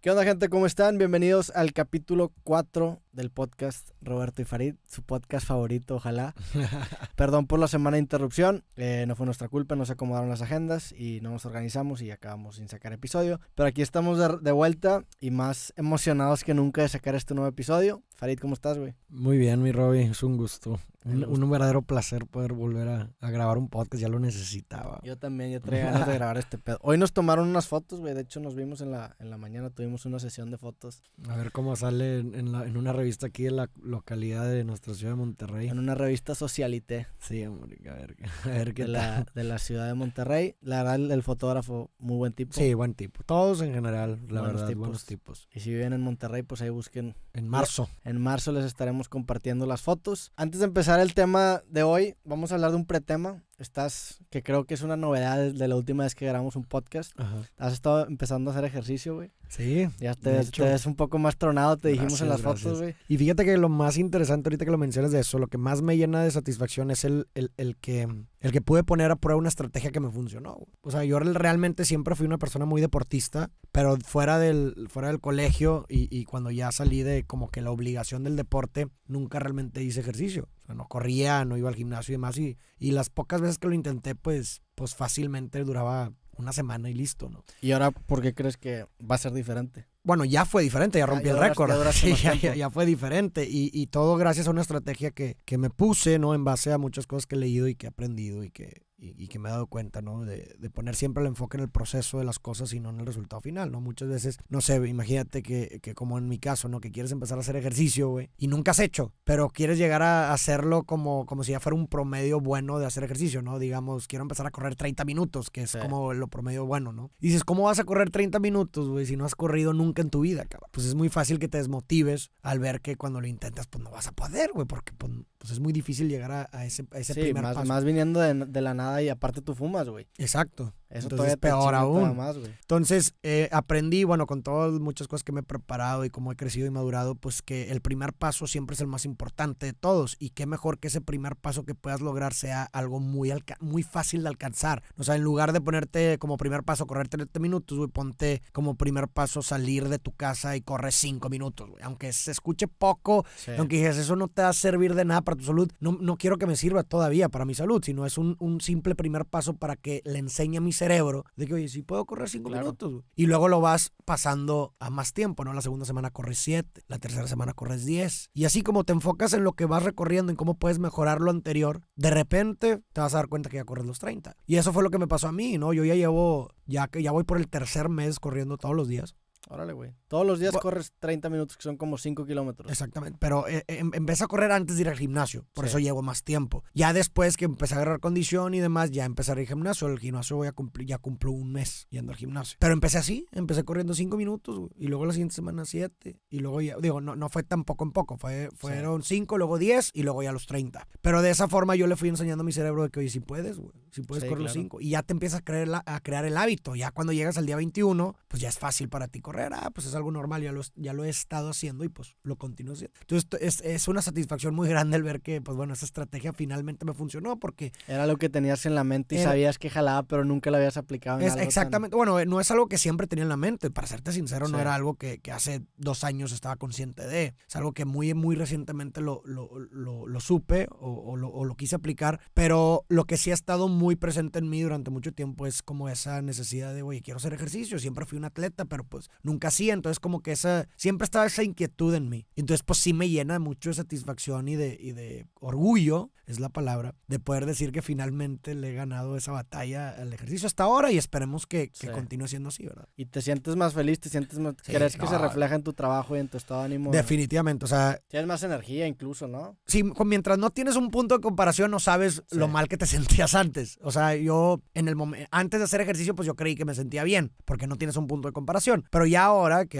¿Qué onda gente? ¿Cómo están? Bienvenidos al capítulo 4 del podcast Roberto y Farid, su podcast favorito, ojalá. Perdón por la semana de interrupción, eh, no fue nuestra culpa, nos acomodaron las agendas y no nos organizamos y acabamos sin sacar episodio. Pero aquí estamos de, vuelta y más emocionados que nunca de sacar este nuevo episodio. Farid, ¿cómo estás, güey? Muy bien, mi Robbie, es un gusto. Un, verdadero placer poder volver a, grabar un podcast, ya lo necesitaba. Yo también, yo traía ganas de grabar este pedo. Hoy nos tomaron unas fotos, güey, de hecho nos vimos en la, en la mañana, tuvimos una sesión de fotos. A ver cómo sale en, la, en una revista aquí en la localidad de nuestra ciudad de Monterrey. En una revista socialité. Sí, amor, a ver, a ver qué de la, de la ciudad de Monterrey. La verdad, el, fotógrafo, muy buen tipo. Sí, buen tipo. Todos en general, la verdad, buenos tipos. Y si viven en Monterrey, pues ahí busquen. En marzo. En marzo les estaremos compartiendo las fotos. Antes de empezar el tema de hoy, vamos a hablar de un pretema estás, que creo que es una novedad de la última vez que grabamos un podcast. Has estado empezando a hacer ejercicio, güey. Sí. Ya te, ves, un poco más tronado, te dijimos en las fotos, güey. Y fíjate que lo más interesante ahorita que lo mencionas de eso, lo que más me llena de satisfacción es el, el, que, el que pude poner a prueba una estrategia que me funcionó. O sea, yo realmente siempre fui una persona muy deportista, pero fuera del, fuera del colegio y, y cuando ya salí de como que la obligación del deporte, nunca realmente hice ejercicio. Pues, no corría, no iba al gimnasio y demás. Y, y las pocas veces que lo intenté, pues, pues fácilmente duraba una semana y listo, ¿no? ¿Y ahora por qué crees que va a ser diferente? Bueno, ya fue diferente, ya rompí el récord. Ya, fue diferente. Y, todo gracias a una estrategia que, que me puse, ¿no? En base a muchas cosas que he leído y que he aprendido y que y, que me he dado cuenta, ¿no? De, poner siempre el enfoque en el proceso de las cosas y no en el resultado final, ¿no? Muchas veces, no sé, imagínate que, que como en mi caso, ¿no? Que quieres empezar a hacer ejercicio, güey, y nunca has hecho, pero quieres llegar a hacerlo como, como si ya fuera un promedio bueno de hacer ejercicio, ¿no? Digamos, quiero empezar a correr 30 minutos, que es como lo promedio bueno, ¿no? Y dices, ¿cómo vas a correr 30 minutos, güey, si no has corrido nunca en tu vida, cabrón? Pues es muy fácil que te desmotives al ver que cuando lo intentas, pues no vas a poder, güey, porque pues, pues es muy difícil llegar a, ese, primer más, más viniendo de, de la nada y aparte tú fumas, güey. Exacto. Entonces, es peor aún. Entonces, eh, aprendí, bueno, con todas muchas cosas que me he preparado y cómo he crecido y madurado, pues que el primer paso siempre es el más importante de todos. Y qué mejor que ese primer paso que puedas lograr sea algo muy, muy fácil de alcanzar. O sea, en lugar de ponerte como primer paso correr 30 minutos, güey, ponte como primer paso salir de tu casa y correr 5 minutos, Aunque se escuche poco, aunque dices eso no te va a servir de nada para tu salud, no, quiero que me sirva todavía para mi salud, sino es un, un simple primer paso para que le enseñe a mi cerebro de que, oye, si puedo correr cinco minutos. Y luego lo vas pasando a más tiempo, ¿no? La segunda semana corres siete, la tercera semana corres diez. Y así como te enfocas en lo que vas recorriendo, en cómo puedes mejorar lo anterior, de repente te vas a dar cuenta que ya corres los 30. Y eso fue lo que me pasó a mí, ¿no? Yo ya llevo, ya que ya voy por el tercer mes corriendo todos los días. Órale, güey. Todos los días corres 30 minutos, que son como 5 kilómetros. Exactamente, pero eh, eh, em, empecé a correr antes de ir al gimnasio, por eso llevo más tiempo. Ya después que empecé a agarrar condición y demás, ya empecé a ir al gimnasio. El gimnasio voy a cumplir, ya cumplo un mes yendo al gimnasio. Pero empecé así, empecé corriendo 5 minutos y luego la siguiente semana 7 y luego ya, digo, no, no fue tan poco en poco, fue, fueron 5, luego 10 y luego ya los 30. Pero de esa forma yo le fui enseñando a mi cerebro de que, oye, si puedes, si puedes correr los 5 y ya te empiezas a crear, a crear el hábito. Ya cuando llegas al día 21, pues ya es fácil para ti correr, ah, pues esa algo normal, ya lo, ya lo he estado haciendo y pues lo continúo haciendo. Entonces es, una satisfacción muy grande el ver que, pues bueno, esa estrategia finalmente me funcionó porque... Era lo que tenías en la mente y sabías que jalaba, pero nunca lo habías aplicado. exactamente, bueno, eh, no es algo que siempre tenía en la mente, para serte sincero, no era algo que, hace dos años estaba consciente de. Es algo que muy, muy recientemente lo, lo, supe o, lo quise aplicar, pero lo que sí ha estado muy presente en mí durante mucho tiempo es como esa necesidad de, oye, quiero hacer ejercicio, siempre fui un atleta, pero pues nunca hacía, entonces es como que esa, siempre estaba esa inquietud en mí. Entonces, pues sí me llena mucho de satisfacción y de, y de orgullo, es la palabra, de poder decir que finalmente le he ganado esa batalla al ejercicio hasta ahora y esperemos que, que continúe siendo así, ¿verdad? Y te sientes más feliz, te sientes más... ¿Crees que se refleja en tu trabajo y en tu estado de ánimo? Definitivamente, o sea... Tienes más energía incluso, ¿no? Sí, mientras no tienes un punto de comparación no sabes lo mal que te sentías antes. O sea, yo en el momento... Antes de hacer ejercicio, pues yo creí que me sentía bien, porque no tienes un punto de comparación. Pero ya ahora que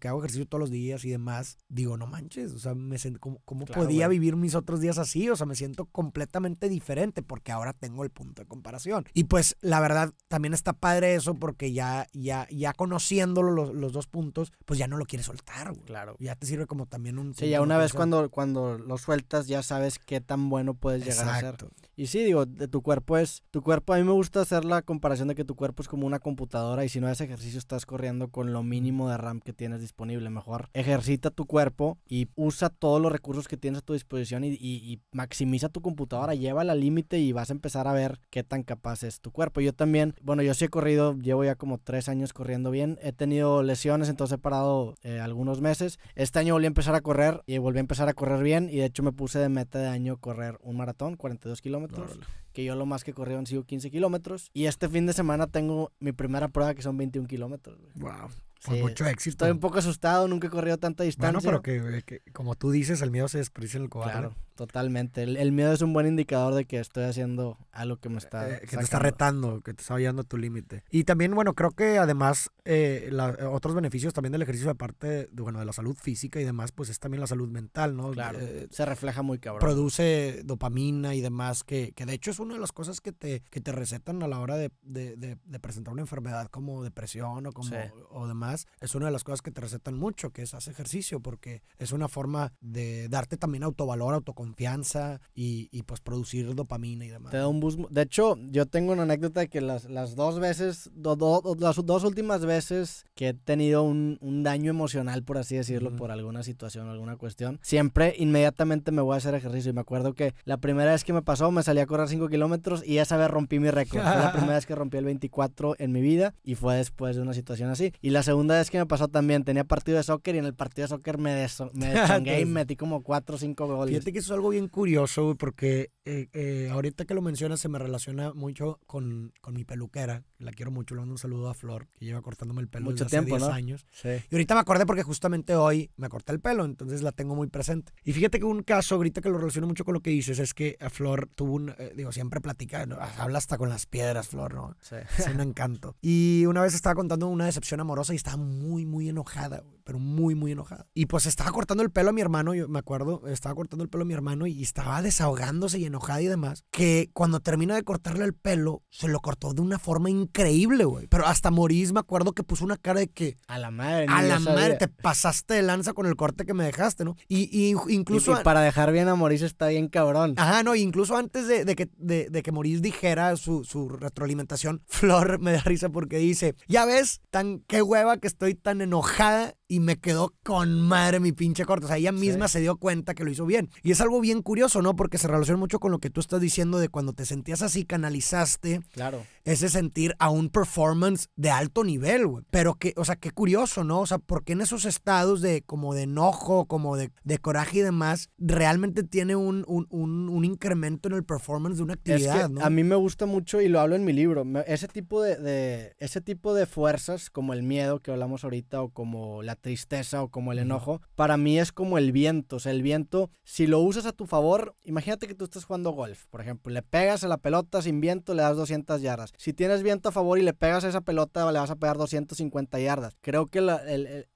que hago, ejercicio todos los días y demás, digo, no manches, o sea, me ¿cómo, podía vivir mis otros días así? O sea, me siento completamente diferente porque ahora tengo el punto de comparación. Y pues la verdad, también está padre eso porque ya, ya, ya conociéndolo los, dos puntos, pues ya no lo quieres soltar, Claro. Ya te sirve como también un... Sí, ya una vez cuando, cuando lo sueltas ya sabes qué tan bueno puedes llegar a ser. Y sí, digo, tu cuerpo es, tu cuerpo, a mí me gusta hacer la comparación de que tu cuerpo es como una computadora y si no haces ejercicio estás corriendo con lo mínimo de RAM que tienes disponible. Mejor ejercita tu cuerpo y usa todos los recursos que tienes a tu disposición y, maximiza tu computadora, llévala al límite y vas a empezar a ver qué tan capaz es tu cuerpo. Yo también, bueno, yo sí he corrido, llevo ya como tres años corriendo bien. He tenido lesiones, entonces he parado eh, algunos meses. Este año volví a empezar a correr y volví a empezar a correr bien y de hecho me puse de meta de año correr un maratón, 42 kilómetros. que yo lo más que corrido han sido 15 kilómetros. Y este fin de semana tengo mi primera prueba que son 21 kilómetros. Wow fue mucho éxito. Estoy un poco asustado, nunca he corrido tanta distancia. Bueno, pero eh, que, como tú dices, el miedo se desperdicia en el cobarde. Claro, totalmente. El, miedo es un buen indicador de que estoy haciendo algo que me está. Eh, que está retando, que te está llevando a tu límite. Y también, bueno, creo que además, eh, otros beneficios también del ejercicio, aparte de, bueno, de la salud física y demás, pues es también la salud mental, ¿no? Claro. se refleja muy cabrón. Produce dopamina y demás, que, que de hecho es una de las cosas que te, que recetan a la hora de, presentar una enfermedad como depresión o, como, o demás es una de las cosas que te recetan mucho, que es hacer ejercicio, porque es una forma de darte también autovalor, autoconfianza y, pues producir dopamina y demás. Te da un boost. De hecho, yo tengo una anécdota que las, las dos veces, las dos últimas veces que he tenido un, daño emocional, por así decirlo, por alguna situación, alguna cuestión, siempre inmediatamente me voy a hacer ejercicio. Y me acuerdo que la primera vez que me pasó, me salí a correr 5 kilómetros y esa vez rompí mi récord. fue la primera vez que rompí el 24 en mi vida y fue después de una situación así. Y la segunda segunda vez que me pasó también, tenía partido de soccer y en el partido de soccer me, des me ah, y metí como cuatro o cinco goles. Fíjate que eso es algo bien curioso, porque eh, eh, ahorita que lo mencionas se me relaciona mucho con, con, mi peluquera. La quiero mucho, le mando un saludo a Flor, que lleva cortándome el pelo mucho desde tiempo, hace 10 años. Y ahorita me acordé porque justamente hoy me corté el pelo, entonces la tengo muy presente. Y fíjate que un caso ahorita que lo relaciono mucho con lo que dices es que a Flor tuvo un, eh, digo, siempre platica, habla hasta con las piedras, Flor, ¿no? Es un encanto. Y una vez estaba contando una decepción amorosa y Está muy, muy enojada, pero muy, muy enojada. Y pues estaba cortando el pelo a mi hermano, yo me acuerdo, estaba cortando el pelo a mi hermano y estaba desahogándose y enojada y demás, que cuando termina de cortarle el pelo, se lo cortó de una forma increíble, güey. Pero hasta Morís, me acuerdo que puso una cara de que... A la madre. A la madre, te pasaste de lanza con el corte que me dejaste, ¿no? Y, incluso... Y, para dejar bien a Moris está bien cabrón. Ajá, no, incluso antes de, que, de, que Moris dijera su, su retroalimentación, Flor me da risa porque dice, ya ves, tan qué hueva que estoy tan enojada y me quedó con madre mi pinche corte. O sea, ella misma se dio cuenta que lo hizo bien. Y es algo bien curioso, ¿no? Porque se relaciona mucho con lo que tú estás diciendo de cuando te sentías así, canalizaste. Claro. Ese sentir a un performance de alto nivel, güey. Pero que, o sea, qué curioso, ¿no? O sea, porque en esos estados de como de enojo, como de, coraje y demás, realmente tiene un, un, incremento en el performance de una actividad, A mí me gusta mucho y lo hablo en mi libro. Ese tipo de, de, ese tipo de fuerzas, como el miedo que hablamos ahorita, o como la tristeza o como el enojo, para mí es como el viento. O sea, el viento, si lo usas a tu favor, imagínate que tú estás jugando golf, por ejemplo, le pegas a la pelota sin viento, le das 200 yardas. Si tienes viento a favor y le pegas a esa pelota, le vas a pegar 250 yardas. Creo que la,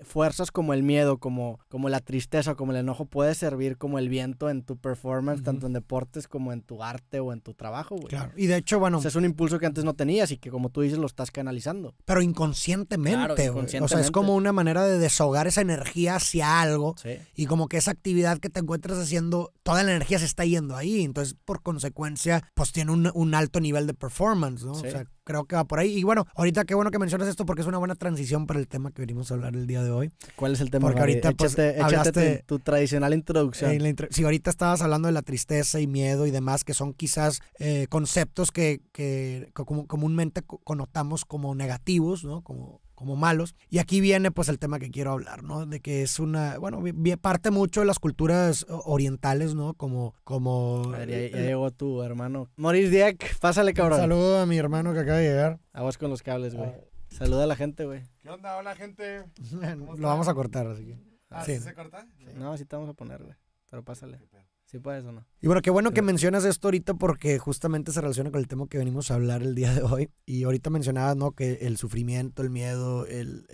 fuerzas como el miedo, como, como la tristeza, como el enojo, puede servir como el viento en tu performance, tanto en deportes como en tu arte o en tu trabajo, Claro, y de hecho, bueno. es un impulso que antes no tenías y que, como tú dices, lo estás canalizando. Pero inconscientemente, inconscientemente. O sea, es como una manera de desahogar esa energía hacia algo. Y como que esa actividad que te encuentras haciendo, toda la energía se está yendo ahí. Entonces, por consecuencia, pues tiene un, alto nivel de performance, ¿no? O sea, creo que va por ahí. Y bueno, ahorita qué bueno que mencionas esto porque es una buena transición para el tema que venimos a hablar el día de hoy. ¿Cuál es el tema? Porque ahorita echaste pues, tu, tradicional introducción. si ahorita estabas hablando de la tristeza y miedo y demás, que son quizás eh, conceptos que, comúnmente connotamos como negativos, ¿no? Como como malos. Y aquí viene pues el tema que quiero hablar, ¿no? De que es una, bueno, parte mucho de las culturas orientales, ¿no? Como, como... ya, llegó tu hermano. Maurice Dieck, pásale cabrón. Un saludo a mi hermano que acaba de llegar. A vos con los cables, güey. Ah. Saluda a la gente, güey. ¿Qué onda? Hola, gente. Lo vamos a cortar, así que... ¿Ah, se corta? No, así te vamos a ponerle Pero pásale. Sí eso no. Y bueno, qué bueno que mencionas esto ahorita porque justamente se relaciona con el tema que venimos a hablar el día de hoy. Y ahorita mencionabas, ¿no? Que el sufrimiento, el miedo, el,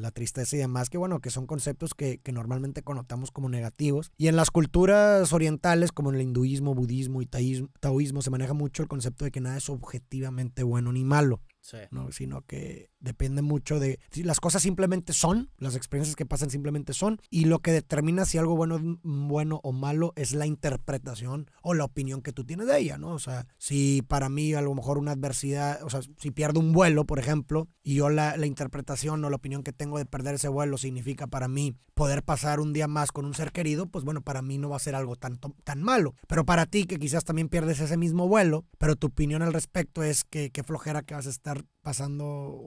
la tristeza y demás, que bueno, que son conceptos que, normalmente connotamos como negativos. Y en las culturas orientales, como en el hinduismo, budismo y taoísmo, se maneja mucho el concepto de que nada es objetivamente bueno ni malo. ¿no? sino que depende mucho de las cosas simplemente son, las experiencias que pasan simplemente son, y lo que determina si algo bueno bueno o malo es la interpretación o la opinión que tú tienes de ella, ¿no? O sea, si para mí a lo mejor una adversidad, o sea, si pierdo un vuelo, por ejemplo, y yo la, la interpretación o la opinión que tengo de perder ese vuelo significa para mí poder pasar un día más con un ser querido, pues bueno, para mí no va a ser algo tan, tan malo. Pero para ti, que quizás también pierdes ese mismo vuelo, pero tu opinión al respecto es que qué flojera que vas a estar pasando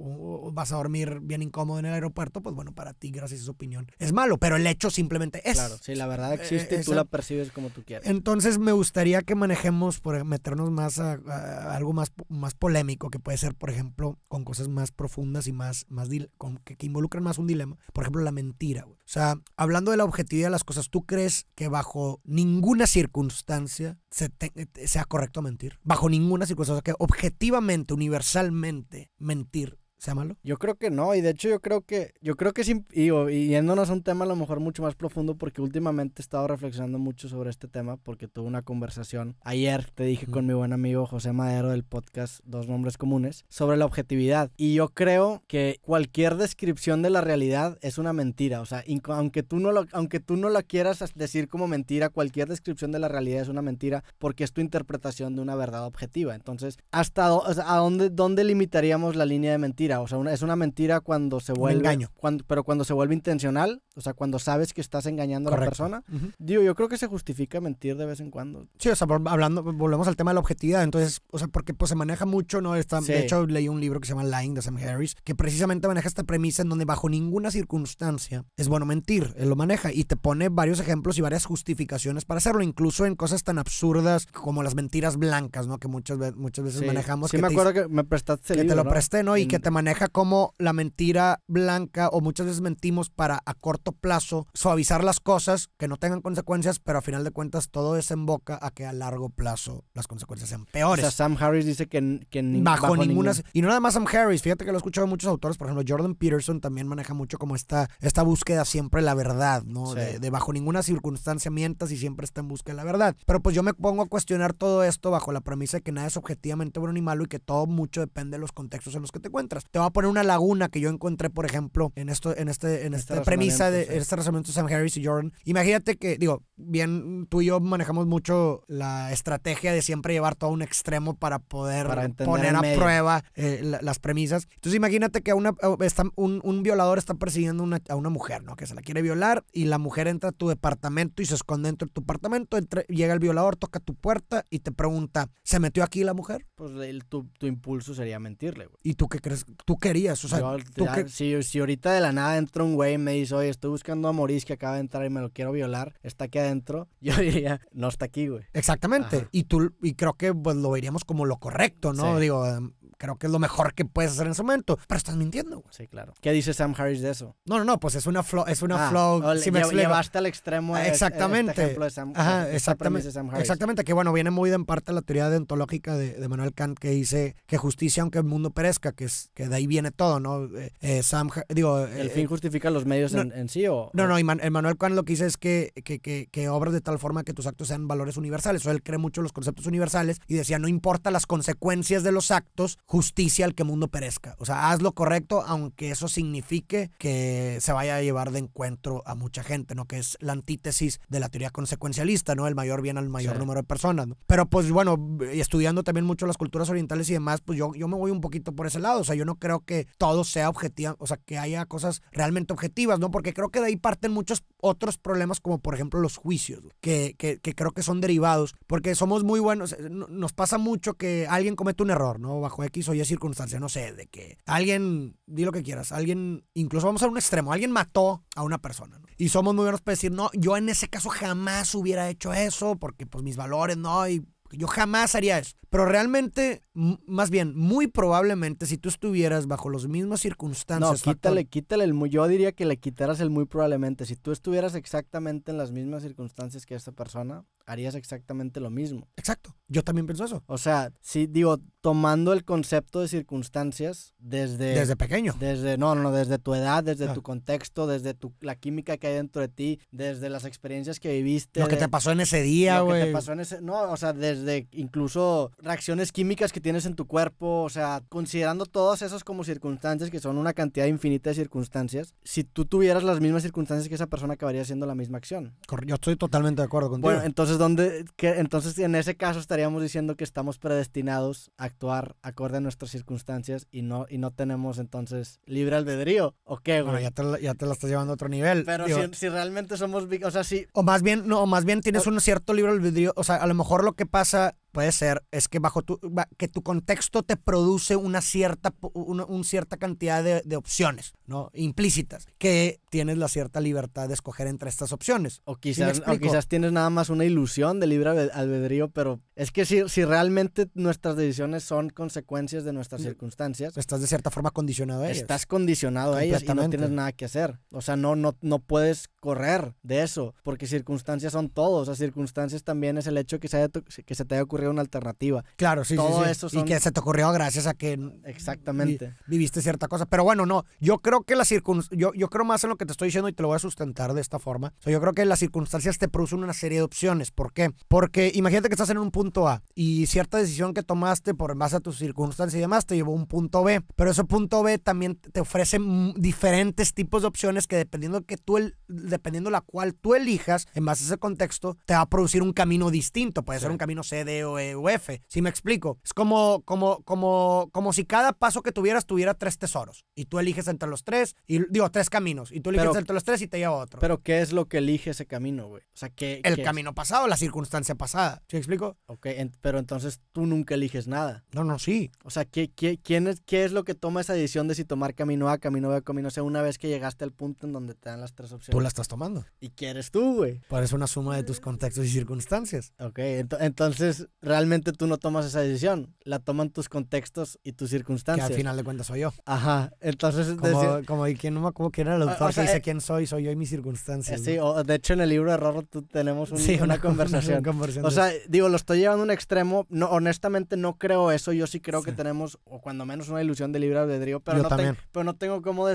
vas a dormir bien incómodo en el aeropuerto, pues bueno, para ti, gracias a su opinión, es malo, pero el hecho simplemente es. Claro, si la verdad eh, existe tú la percibes como tú quieras. Entonces me gustaría que manejemos, por meternos más a, algo más, más polémico, que puede ser, por ejemplo, con cosas más profundas y más, más que, involucren involucran más un dilema. Por ejemplo, la mentira. O sea, hablando de la objetividad de las cosas, ¿tú crees que bajo ninguna circunstancia eh, sea correcto mentir. Bajo ninguna circunstancia. que objetivamente, universalmente, mentir sea malo? Yo creo que no, y de hecho yo creo que, yo creo que sí, y, y, yéndonos a un tema a lo mejor mucho más profundo, porque últimamente he estado reflexionando mucho sobre este tema, porque tuve una conversación ayer, te dije con mi buen amigo José Madero del podcast Dos Nombres Comunes, sobre la objetividad, y yo creo que cualquier descripción de la realidad es una mentira, o sea, aunque tú no lo, aunque tú no la quieras decir como mentira, cualquier descripción de la realidad es una mentira, porque es tu interpretación de una verdad objetiva, entonces, ¿hasta a dónde, dónde limitaríamos la línea de mentira? o sea, es una mentira cuando se vuelve... engaño. pero cuando se vuelve intencional, o sea, cuando sabes que estás engañando a la persona. Digo, yo creo que se justifica mentir de vez en cuando. Sí, o sea, hablando, volvemos al tema de la objetividad. Entonces, o sea, porque pues, se maneja mucho, ¿no? De hecho, leí un libro que se llama Lying de Sam Harris, que precisamente maneja esta premisa en donde bajo ninguna circunstancia es bueno mentir. Él lo maneja y te pone varios ejemplos y varias justificaciones para hacerlo, incluso en cosas tan absurdas como las mentiras blancas, ¿no? Que muchas, muchas veces manejamos. Sí, me acuerdo que me prestaste el Que te lo presté, ¿no? Y que te maneja como la mentira blanca o muchas veces mentimos para acortar plazo, suavizar las cosas que no tengan consecuencias, pero a final de cuentas todo desemboca a que a largo plazo las consecuencias sean peores. Sam Harris dice que, bajo, ninguna... Y no nada más Sam Harris, fíjate que lo he escuchado de muchos autores, por ejemplo, Jordan Peterson también maneja mucho como esta, esta búsqueda siempre la verdad, ¿no? De, bajo ninguna circunstancia mientas y siempre está en búsqueda de la verdad. Pero pues yo me pongo a cuestionar todo esto bajo la premisa de que nada es objetivamente bueno ni malo y que todo mucho depende de los contextos en los que te encuentras. Te voy a poner una laguna que yo encontré, por ejemplo, en esto, en este, en esta este premisa de este razonamiento de Sam Harris y Jordan. Imagínate que, digo, bien, tú y yo manejamos mucho la estrategia de siempre llevar todo a un extremo para poder poner a prueba eh, las premisas. Entonces imagínate que una, eh, está, un, un, violador está persiguiendo una, a una mujer, ¿no? Que se la quiere violar y la mujer entra a tu departamento y se esconde dentro de tu departamento llega el violador, toca tu puerta y te pregunta, ¿se metió aquí la mujer? Pues el, tu, tu impulso sería mentirle, güey. ¿Y tú qué crees? ¿Tú querías? O sea, tú si, si ahorita de la nada entra un güey y me dice, oye, estoy buscando a Maurice que acaba de entrar y me lo quiero violar, está aquí adentro, yo diría, no está aquí, güey. Exactamente. Y tú, y creo que pues, lo veríamos como lo correcto, ¿no? Digo, em, creo que es lo mejor que puedes hacer en ese momento. Pero estás mintiendo, güey. Sí, claro. ¿Qué dice Sam Harris de eso? No, no, no, pues es una flow, es una ah, flow. Si me llevaste al extremo. Este, exactamente. Este ejemplo de Sam, exactamente. Exactamente, que bueno, viene muy en parte la teoría deontológica de, de, Manuel Kant que dice que justicia aunque el mundo perezca, que es que de ahí viene todo, ¿no? Eh, eh, Sam, digo. el eh, fin justifica los medios en, en no, No, no, Manuel Kant lo que dice es que, que, que, obras de tal forma que tus actos sean valores universales. O él cree mucho en los conceptos universales y decía, no importa las consecuencias de los actos, justicia al que mundo perezca. O sea, haz lo correcto, aunque eso signifique que se vaya a llevar de encuentro a mucha gente, ¿no? Que es la antítesis de la teoría consecuencialista, ¿no? El mayor bien al mayor número de personas, ¿no? Pero pues bueno, estudiando también mucho las culturas orientales y demás, pues yo, yo me voy un poquito por ese lado. O sea, yo no creo que todo sea objetivo, o sea, que haya cosas realmente objetivas, ¿no? Porque creo creo que de ahí parten muchos otros problemas, como por ejemplo los juicios, que, creo que son derivados, porque somos muy buenos, eh, nos pasa mucho que alguien comete un error, ¿no? Bajo X o Y circunstancia, no sé, de que alguien, di lo que quieras, alguien, incluso vamos a un extremo, alguien mató a una persona, Y somos muy buenos para decir, no, yo en ese caso jamás hubiera hecho eso, porque pues mis valores, ¿no? Y yo jamás haría eso. Pero realmente, más bien, muy probablemente, si tú estuvieras bajo las mismas circunstancias. No, quítale, quítale el Yo diría que le quitaras el muy probablemente. Si tú estuvieras exactamente en las mismas circunstancias que esta persona, harías exactamente lo mismo. Exacto. Yo también pienso eso. O sea, sí, si, digo, tomando el concepto de circunstancias desde. Desde pequeño. Desde, no, no, desde tu edad, desde tu contexto, desde tu, la química que hay dentro de ti, desde las experiencias que viviste. Lo que te pasó en ese día, güey. Lo que te pasó en ese. No, o sea, desde incluso reacciones químicas que tienes en tu cuerpo, o sea, considerando todas esas como circunstancias, que son una cantidad infinita de circunstancias, si tú tuvieras las mismas circunstancias que esa persona, acabaría haciendo la misma acción. Yo estoy totalmente de acuerdo contigo. Bueno, entonces, ¿dónde, entonces en ese caso estaríamos diciendo que estamos predestinados a actuar acorde a nuestras circunstancias y no, y no tenemos entonces libre albedrío. ¿O qué, güey? Bueno, ya te, ya te la estás llevando a otro nivel. Pero si, realmente somos... O sea, sí. O más bien, no, más bien tienes un cierto libre albedrío. O sea, a lo mejor lo que pasa Puede ser, es que bajo tu, que tu contexto te produce una cierta, una, cierta cantidad de, de, opciones, ¿no? Implícitas, que tienes la cierta libertad de escoger entre estas opciones. O quizás, o quizás tienes nada más una ilusión de libre albedrío, pero es que si, si realmente nuestras decisiones son consecuencias de nuestras mm, circunstancias. Estás de cierta forma condicionado a ellas. Estás condicionado a ellas y no tienes nada que hacer. O sea, no, no, no puedes correr de eso, porque circunstancias son todo. O sea, circunstancias también es el hecho que se, que se te haya ocurrido una alternativa. Claro, sí, sí, Eso Y que se te ocurrió gracias a que... Exactamente. viviste cierta cosa. Pero bueno, no, yo creo que las Yo, creo más en lo que te estoy diciendo y te lo voy a sustentar de esta forma. yo creo que las circunstancias te producen una serie de opciones. ¿Por qué? Porque imagínate que estás en un punto A y cierta decisión que tomaste por base a tus circunstancias y demás te llevó a un punto B. Pero ese punto B también te ofrece diferentes tipos de opciones que dependiendo que tú el, dependiendo la cual tú elijas, en base a ese contexto, te va a producir un camino distinto. Puede ser un camino C, o o Si me explico, es como, como, como, como si cada paso que tuvieras tuviera tres tesoros y tú eliges entre los tres, y digo, tres caminos, y tú eliges entre los tres y te lleva a otro. Pero ¿qué es lo que elige ese camino, güey? O sea, ¿qué, El camino pasado, la circunstancia pasada. ¿Sí me explico? Ok, pero entonces tú nunca eliges nada. No, no, sí. O sea, ¿qué, quién es, ¿qué es lo que toma esa decisión de si tomar camino A, camino B, camino C, una vez que llegaste al punto en donde te dan las tres opciones? Tú la estás tomando. ¿Y quién eres tú, güey? Parece una suma de tus contextos y circunstancias. Ok, entonces realmente tú no tomas esa decisión, la toman tus contextos y tus circunstancias. Que al final de cuentas soy yo. Ajá, entonces... Como, decir, como quién no me quién era el ah, autor dice eh, quién soy, soy yo y mis circunstancias. sí, o, de hecho en el libro de Rorro tú tenemos una, conversación. O sea, digo, lo estoy llevando a un extremo, honestamente no creo eso, yo sí creo que tenemos, o cuando menos una ilusión de libre albedrío, pero, no, pero no tengo cómo,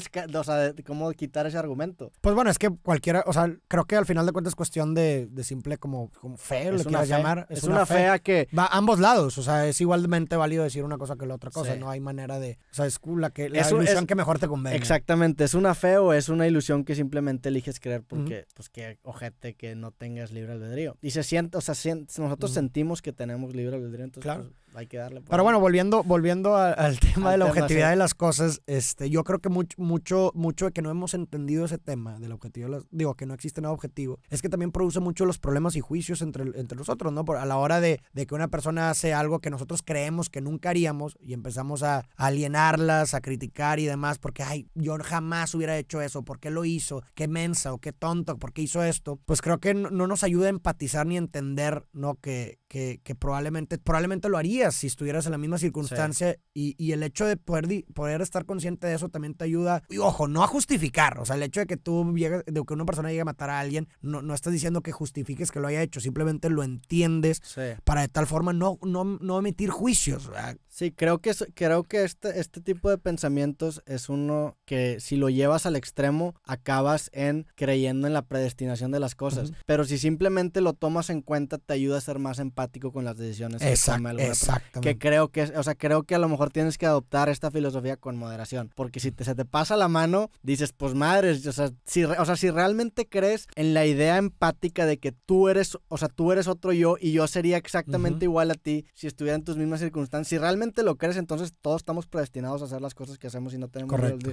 cómo quitar ese argumento. Pues bueno, es que cualquiera, o sea, creo que al final de cuentas es cuestión de, simple como, fe, lo quieras llamar. Es, una, fea que va ambos lados, o sea, es igualmente válido decir una cosa que la otra cosa, no hay manera de, o sea, es la que la ilusión que mejor te convenga. Exactamente, es una fe o es una ilusión que simplemente eliges creer porque pues que ojete que no tengas libre albedrío. Y se siente, o sea, nosotros sentimos que tenemos libre albedrío, entonces claro. Pues, hay que darle. Por pues. Pero bueno, volviendo, volviendo al tema de la objetividad de las cosas, este, yo creo que mucho, mucho, mucho de que no hemos entendido ese tema de la objetividad, digo, que no existe nada objetivo, es que también produce mucho los problemas y juicios entre, entre nosotros, ¿no? a la hora de, que una persona hace algo que nosotros creemos que nunca haríamos y empezamos a, alienarlas, a criticar y demás, porque, ay, yo jamás hubiera hecho eso, ¿por qué lo hizo? ¿Qué mensa o qué tonto? ¿Por qué hizo esto? Pues creo que no, nos ayuda a empatizar ni entender, ¿no? Que, que, que probablemente, probablemente lo haría si estuvieras en la misma circunstancia y, el hecho de poder, estar consciente de eso también te ayuda. Y ojo, no a justificar, o sea, el hecho de que tú llegues, de que una persona llegue a matar a alguien, no, estás diciendo que justifiques que lo haya hecho, simplemente lo entiendes para de tal forma no, emitir juicios. Sí, creo que, creo que este, este, tipo de pensamientos es uno que si lo llevas al extremo acabas en creyendo en la predestinación de las cosas, pero si simplemente lo tomas en cuenta te ayuda a ser más empático con las decisiones. Que creo que, o sea, creo que a lo mejor tienes que adoptar esta filosofía con moderación, porque si se te pasa la mano, dices, pues madres, o sea, si, realmente crees en la idea empática de que tú eres, o sea, tú eres otro yo y yo sería exactamente igual a ti si estuviera en tus mismas circunstancias, si realmente lo crees, entonces todos estamos predestinados a hacer las cosas que hacemos y no tenemos... Correcto.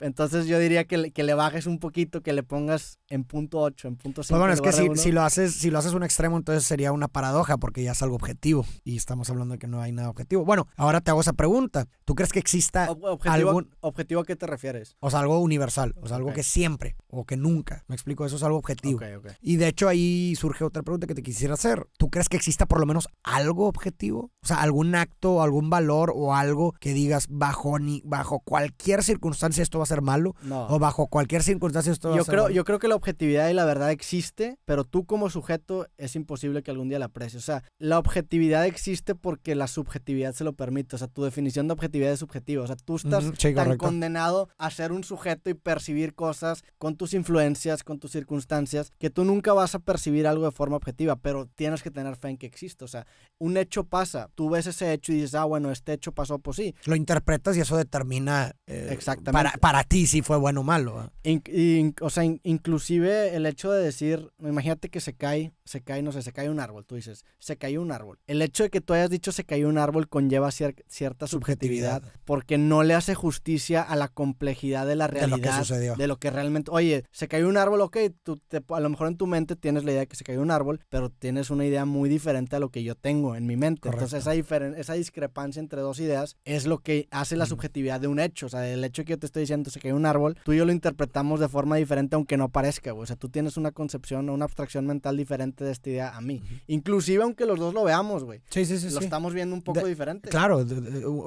Entonces yo diría que le, que le bajes un poquito, que le pongas en punto 8, en punto 5. Pues bueno, es que si, lo haces, si lo haces un extremo, entonces sería una paradoja porque ya es algo objetivo y estamos hablando de que no hay nada objetivo. Bueno, ahora te hago esa pregunta. ¿Tú crees que exista objetivo, algún... ¿Objetivo a qué te refieres? O sea, algo universal, o sea, algo que siempre o que nunca. Me explico, eso es algo objetivo. Y de hecho ahí surge otra pregunta que te quisiera hacer. ¿Tú crees que exista por lo menos algo objetivo? O sea, algún acto, algún valor o algo que digas bajo, ni, bajo cualquier circunstancia esto va a ser malo o bajo cualquier circunstancia yo creo, Yo creo que la objetividad y la verdad existe, pero tú como sujeto es imposible que algún día la aprecies. O sea, la objetividad existe porque la subjetividad se lo permite. O sea, tu definición de objetividad es subjetiva. O sea, tú estás tan condenado a ser un sujeto y percibir cosas con tus influencias, con tus circunstancias, que tú nunca vas a percibir algo de forma objetiva, pero tienes que tener fe en que existe. O sea, un hecho pasa, tú ves ese hecho y dices, ah, bueno, este hecho pasó, pues sí. Lo interpretas y eso determina eh, Exactamente. para a ti sí fue bueno o malo. ¿ah? o sea, inclusive el hecho de decir, imagínate que se cae, se cae, no sé, se cae un árbol, tú dices, se cayó un árbol. El hecho de que tú hayas dicho se cayó un árbol conlleva cierta subjetividad, porque no le hace justicia a la complejidad de la realidad. De lo que sucedió. De lo que realmente, oye, se cayó un árbol, ok, tú a lo mejor en tu mente tienes la idea de que se cayó un árbol, pero tienes una idea muy diferente a lo que yo tengo en mi mente. Entonces esa, esa discrepancia entre dos ideas es lo que hace la subjetividad de un hecho, o sea, el hecho que yo te estoy diciendo sea, se hay un árbol, tú y yo lo interpretamos de forma diferente aunque no parezca, güey. O sea, tú tienes una concepción o una abstracción mental diferente de esta idea a mí. Inclusive aunque los dos lo veamos, güey. Sí, sí, sí. Lo estamos viendo un poco diferente. Claro,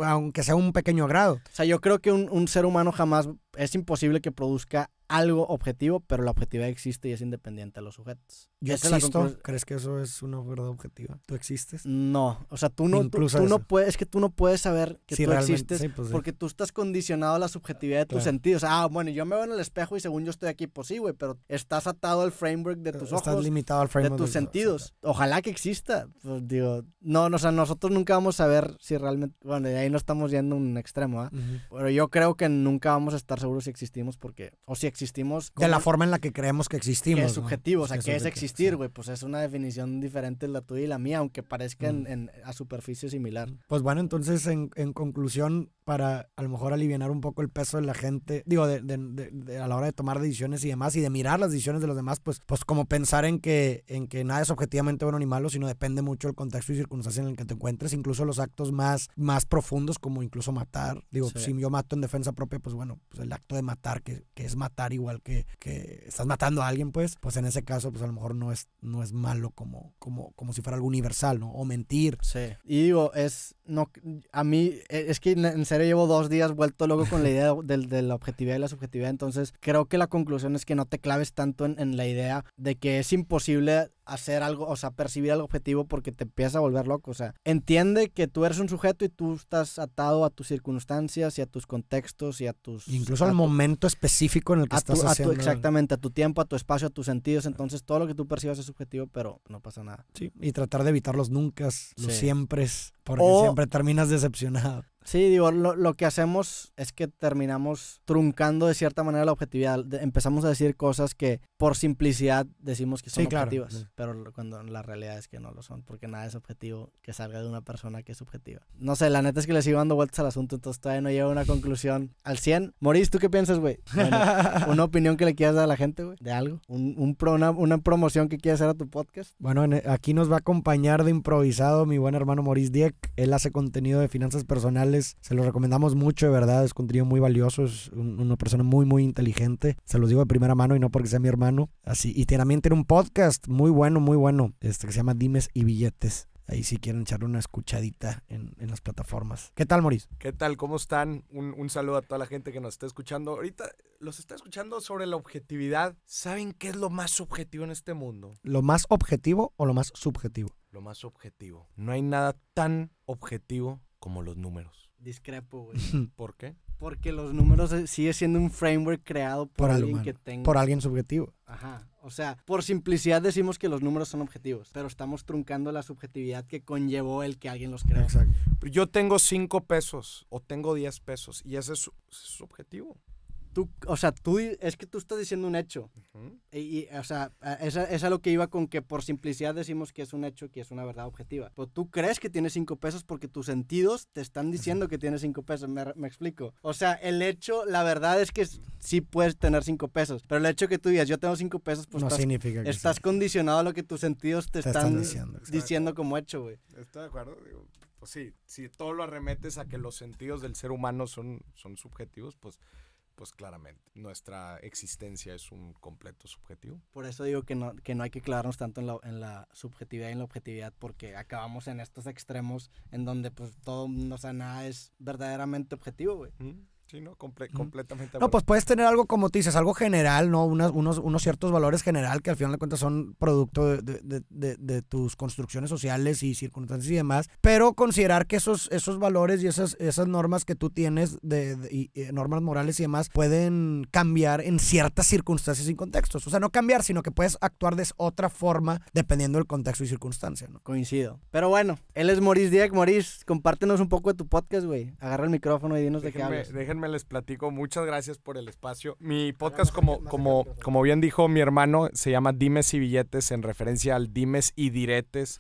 aunque sea un pequeño grado. O sea, yo creo que un ser humano jamás es imposible que produzca algo objetivo, pero la objetividad existe y es independiente de los sujetos. ¿Yo existo? ¿Crees que eso es una verdad objetiva? ¿Tú existes? No, o sea, tú no, tú, no puedes, es que tú no puedes saber que tú existes pues porque tú estás condicionado a la subjetividad de tus sentidos. Ah, bueno, yo me veo en el espejo y según yo estoy aquí, pues sí, güey, pero estás atado al framework de tus ojos. Estás limitado al framework de tus sentidos. Ojalá que exista. Pues, digo, no, o sea, nosotros nunca vamos a ver si realmente, bueno, de ahí no estamos yendo a un extremo, ¿ah? Pero yo creo que nunca vamos a estar seguros si existimos porque, o si existimos de la forma en la que creemos que existimos. Que es subjetivo, o pues sea, ¿qué es existir, güey? Pues es una definición diferente la tuya y la mía, aunque parezcan mm. a superficie similar. Mm. Pues bueno, entonces, en, conclusión, para a lo mejor aliviar un poco el peso de la gente, digo, a la hora de tomar decisiones y demás, y de mirar las decisiones de los demás, pues, pues como pensar en que, en que nada es objetivamente bueno ni malo, sino depende mucho el contexto y circunstancia en el que te encuentres, incluso los actos más, más profundos, como incluso matar. Digo, si yo mato en defensa propia, pues bueno, pues el acto de matar, que, que es matar igual que, que estás matando a alguien, pues, pues en ese caso, pues a lo mejor no es, no es malo como, como, como si fuera algo universal, ¿no? O mentir. Sí. Y digo, es, no, a mí, e, es que en serio llevo dos días vuelto loco con la idea de, de, la objetividad y la subjetividad, entonces creo que la conclusión es que no te claves tanto en, la idea de que es imposible hacer algo, o sea, percibir algo objetivo porque te empiezas a volver loco. O sea, entiende que tú eres un sujeto y tú estás atado a tus circunstancias y a tus contextos y a tus. Incluso al momento específico en el que estás haciendo. exactamente, a tu tiempo, a tu espacio, a tus sentidos. Entonces, todo lo que tú percibas es subjetivo, pero no pasa nada. Sí, y tratar de evitarlos nunca, los siempre. Porque siempre siempre terminas decepcionado. Sí, digo, lo, que hacemos es que terminamos truncando de cierta manera la objetividad. empezamos a decir cosas que por simplicidad decimos que son objetivas, pero cuando la realidad es que no lo son, porque nada es objetivo que salga de una persona que es subjetiva. No sé, la neta es que le sigo dando vueltas al asunto, entonces todavía no llego a una conclusión al 100. Morís, ¿tú qué piensas, güey? ¿Una opinión que le quieras dar a la gente, güey? ¿De algo? ¿Un, un pro, una, promoción que quieras hacer a tu podcast? Bueno, aquí nos va a acompañar de improvisado mi buen hermano Morís Dieck. Él hace contenido de finanzas personales se los recomendamos mucho, de verdad. Es un contenido muy valioso. Es una persona muy, muy inteligente. Se los digo de primera mano y no porque sea mi hermano. Así. Y también tiene un podcast muy bueno, muy bueno. Este que se llama Dimes y Billetes. Ahí si quieren echarle una escuchadita en, las plataformas. ¿Qué tal, Maurice? ¿Qué tal? ¿Cómo están? Un, un, saludo a toda la gente que nos está escuchando. Ahorita los está escuchando sobre la objetividad. ¿Saben qué es lo más subjetivo en este mundo? ¿Lo más objetivo o lo más subjetivo? Lo más objetivo. No hay nada tan objetivo como los números. Discrepo, güey. ¿Por qué? Porque los números eh, sigue siendo un framework creado por, alguien que tenga. Por alguien subjetivo. Ajá. O sea, por simplicidad decimos que los números son objetivos, pero estamos truncando la subjetividad que conllevó el que alguien los creó. Exacto. Yo tengo 5 pesos o tengo 10 pesos y ese es, su es subjetivo o sea, tú, es que tú estás diciendo un hecho. y, o sea, es a, lo que iba con que por simplicidad decimos que es un hecho, que es una verdad objetiva. Pero tú crees que tienes cinco pesos porque tus sentidos te están diciendo que tienes cinco pesos, me, explico. O sea, el hecho, la verdad es que sí puedes tener cinco pesos, pero el hecho que tú digas, yo tengo cinco pesos, pues no estás, significa estás condicionado a lo que tus sentidos te, están, diciendo, diciendo como hecho, güey. Estoy de acuerdo, Pues sí, si todo lo arremetes a que los sentidos del ser humano son, son subjetivos, pues pues claramente nuestra existencia es un completo subjetivo. Por eso digo que no, que no hay que clavarnos tanto en la, subjetividad y en la objetividad porque acabamos en estos extremos en donde pues todo, no, o sea, nada es verdaderamente objetivo, güey no, completamente. No, pues puedes tener algo como te dices, algo general, ¿no? unos, unos ciertos valores general que al final de cuentas son producto de, tus construcciones sociales y circunstancias y demás, pero considerar que esos, esos valores y esas, esas normas que tú tienes, de, y, eh, normas morales y demás, pueden cambiar en ciertas circunstancias y contextos. O sea, no cambiar, sino que puedes actuar de otra forma dependiendo del contexto y circunstancia, ¿no? Coincido. Pero bueno, él es Maurice Dieck. Maurice, compártenos un poco de tu podcast, güey. Agarra el micrófono y dinos de qué hablas. Déjenme les platico. Muchas gracias por el espacio. Mi podcast, como, como, como bien dijo mi hermano, se llama Dimes y Billetes en referencia al Dimes y Diretes.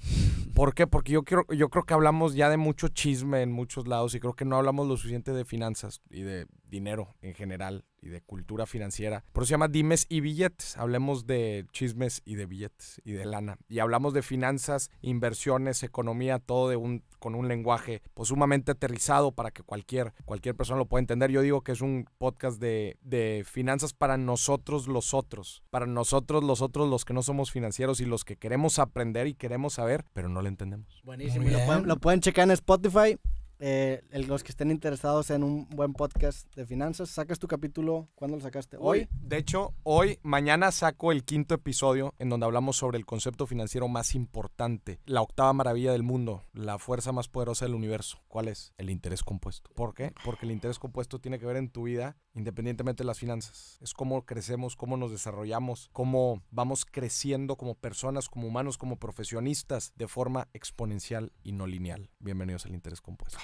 ¿Por qué? Porque yo, quiero, yo creo que hablamos ya de mucho chisme en muchos lados y creo que no hablamos lo suficiente de finanzas y de dinero en general y de cultura financiera. Por eso se llama Dimes y Billetes. Hablemos de chismes y de billetes y de lana. Y hablamos de finanzas, inversiones, economía, todo de un, con un lenguaje pues, sumamente aterrizado para que cualquier, cualquier persona lo pueda entender. Yo digo que es un podcast de, finanzas para nosotros los otros. Para nosotros los otros los que no somos financieros y los que queremos aprender y queremos saber, pero no lo entendemos. Buenísimo. lo pueden checar en Spotify. Eh, los que estén interesados en un buen podcast de finanzas, ¿sacas tu capítulo? ¿Cuándo lo sacaste? Hoy. De hecho, hoy, mañana saco el quinto episodio en donde hablamos sobre el concepto financiero más importante, la octava maravilla del mundo, la fuerza más poderosa del universo. ¿Cuál es? El interés compuesto. ¿Por qué? Porque el interés compuesto tiene que ver en tu vida independientemente de las finanzas. Es cómo crecemos, cómo nos desarrollamos, cómo vamos creciendo como personas, como humanos, como profesionistas de forma exponencial y no lineal. Bienvenidos al interés compuesto.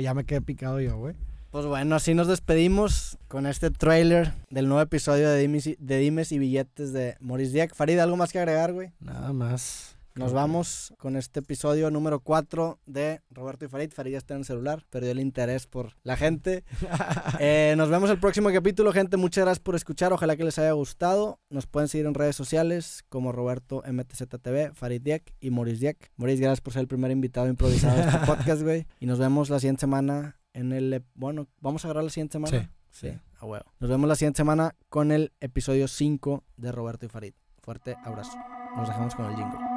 Ya me quedé picado yo, güey. Pues bueno, así nos despedimos con este trailer del nuevo episodio de Dimes y, Billetes de Maurice Dieck. Farid, ¿algo más que agregar, güey? Nada más. Nos vamos con este episodio número 4 de Roberto y Farid. Farid ya está en celular, perdió el interés por la gente. Eh, nos vemos el próximo capítulo, gente. Muchas gracias por escuchar. Ojalá que les haya gustado. Nos pueden seguir en redes sociales como Roberto MTZTV, Farid Jack y Maurice jack Maurice, gracias por ser el primer invitado improvisado de este podcast, güey. Y nos vemos la siguiente semana en el... Bueno, vamos a grabar la siguiente semana. Sí. Sí, a huevo. Nos vemos la siguiente semana con el episodio 5 de Roberto y Farid. Fuerte abrazo. Nos dejamos con el jingle.